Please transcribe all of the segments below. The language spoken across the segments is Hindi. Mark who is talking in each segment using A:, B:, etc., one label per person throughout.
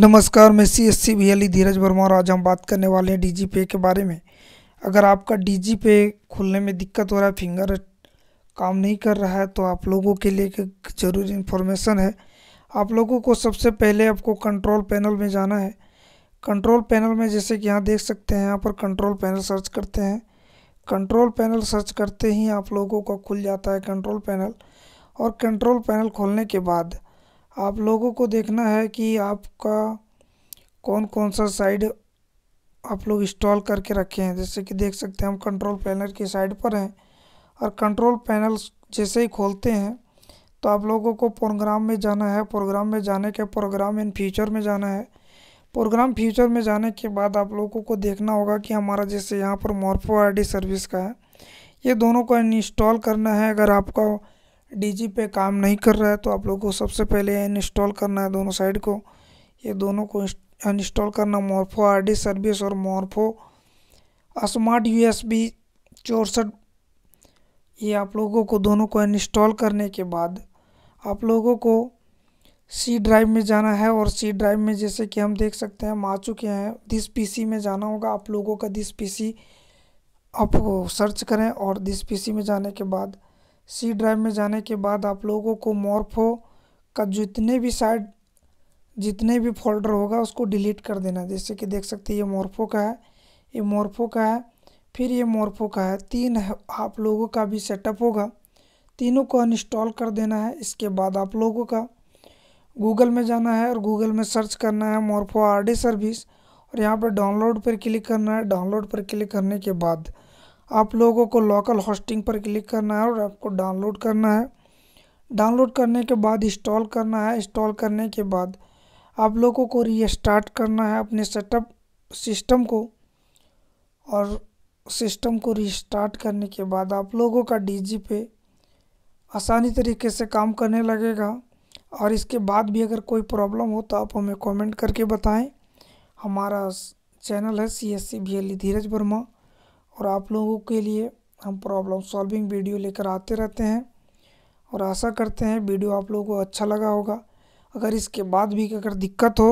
A: नमस्कार मैं सी एस सी बी अली धीरज वर्मा और आज हम बात करने वाले हैं डी पे के बारे में अगर आपका डी पे खुलने में दिक्कत हो रहा है फिंगर काम नहीं कर रहा है तो आप लोगों के लिए एक ज़रूरी इन्फॉर्मेशन है आप लोगों को सबसे पहले आपको कंट्रोल पैनल में जाना है कंट्रोल पैनल में जैसे कि यहाँ देख सकते हैं यहाँ पर कंट्रोल पैनल सर्च करते हैं कंट्रोल पैनल सर्च करते ही आप लोगों का खुल जाता है कंट्रोल पैनल और कंट्रोल पैनल खोलने के बाद आप लोगों को देखना है कि आपका कौन कौन सा साइड आप लोग इंस्टॉल करके रखे हैं जैसे कि देख सकते हैं हम कंट्रोल पैनल की साइड पर हैं और कंट्रोल पैनल जैसे ही खोलते हैं तो आप लोगों को प्रोग्राम में जाना है प्रोग्राम में जाने के प्रोग्राम इन फ्यूचर में जाना है प्रोग्राम फ्यूचर में जाने के बाद आप लोगों को देखना होगा कि हमारा जैसे यहाँ पर मॉर्फो आई सर्विस का है ये दोनों को इंस्टॉल करना है अगर आपका डीजी पे काम नहीं कर रहा है तो आप लोगों को सबसे पहले इंस्टॉल करना है दोनों साइड को ये दोनों को इंस्टॉल करना मोरफो डी सर्विस और मोरफो स्मार्ट बी चौसठ ये आप लोगों को दोनों को इंस्टॉल करने के बाद आप लोगों को सी ड्राइव में जाना है और सी ड्राइव में जैसे कि हम देख सकते हैं हम आ चुके हैं दिस पीसी में जाना होगा आप लोगों का दिस पीसी आप सर्च करें और दिस पीसी में जाने के बाद सी ड्राइव में जाने के बाद आप लोगों को मॉर्फो का जितने भी साइड जितने भी फोल्डर होगा उसको डिलीट कर देना जैसे कि देख सकते हैं ये मोरफो का है ये मोरफो का है फिर ये मोरफो का है तीन है आप लोगों का भी सेटअप होगा तीनों को अनइंस्टॉल कर देना है इसके बाद आप लोगों का गूगल में जाना है और गूगल में सर्च करना है मोरफो आर सर्विस और यहाँ पर डाउनलोड पर क्लिक करना है डाउनलोड पर क्लिक करने के बाद आप लोगों को लोकल होस्टिंग पर क्लिक करना है और आपको डाउनलोड करना है डाउनलोड करने के बाद इंस्टॉल करना है इंस्टॉल करने के बाद आप लोगों को रीस्टार्ट करना है अपने सेटअप सिस्टम को और सिस्टम को रीस्टार्ट करने के बाद आप लोगों का डीजी पे आसानी तरीके से काम करने लगेगा और इसके बाद भी अगर कोई प्रॉब्लम हो तो आप हमें कमेंट करके बताएं हमारा चैनल है C S C B L Dhiraj Verma और आप लोगों के लिए हम प्रॉब्लम सॉल्विंग वीडियो लेकर आते रहते हैं और आशा करते हैं वीडियो आप लोगों को अच्छा लगा होगा अगर इसके बाद भी अगर दिक्कत हो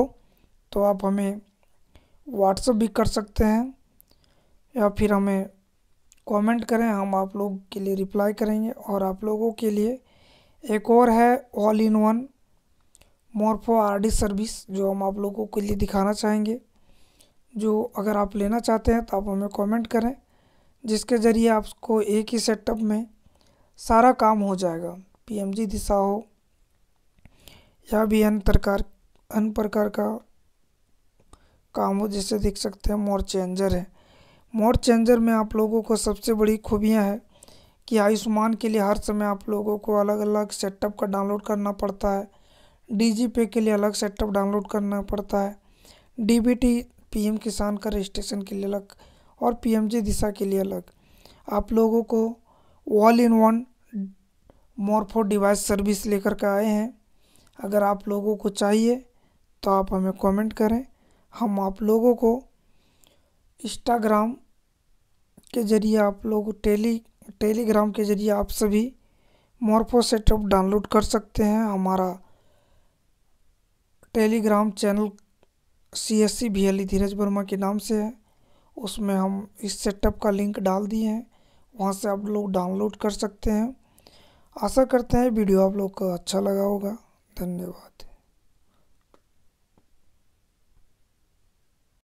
A: तो आप हमें व्हाट्सअप भी कर सकते हैं या फिर हमें कमेंट करें हम आप लोग के लिए रिप्लाई करेंगे और आप लोगों के लिए एक और है all in one Morpho D service जो हम आप लोगों के लिए दिखाना चाहेंगे जो अगर आप लेना चाहते हैं तो आप हमें कमेंट करें जिसके ज़रिए आपको एक ही सेटअप में सारा काम हो जाएगा पीएमजी दिशा हो या भी अन्य प्रकार अन्य प्रकार का काम हो जिसे देख सकते हैं मोर चेंजर है मोर चेंजर में आप लोगों को सबसे बड़ी खूबियाँ है कि आयुष्मान के लिए हर समय आप लोगों को अलग अलग सेटअप का डाउनलोड करना पड़ता है डी पे के लिए अलग सेटअप डाउनलोड करना पड़ता है D B T P M Kisan का रजिस्ट्रेशन के लिए अलग और पी दिशा के लिए अलग आप लोगों को all in one Morpho device service लेकर के आए हैं अगर आप लोगों को चाहिए तो आप हमें कमेंट करें हम आप लोगों को इंस्टाग्राम के ज़रिए आप लोग टेली टेलीग्राम के ज़रिए आप सभी मोरफो सेटअप डाउनलोड कर सकते हैं हमारा Telegram channel C S C भी धीरज वर्मा के नाम से है उसमें हम इस सेटअप का लिंक डाल दिए हैं वहाँ से आप लोग डाउनलोड कर सकते हैं आशा करते हैं वीडियो आप लोग को अच्छा लगा होगा धन्यवाद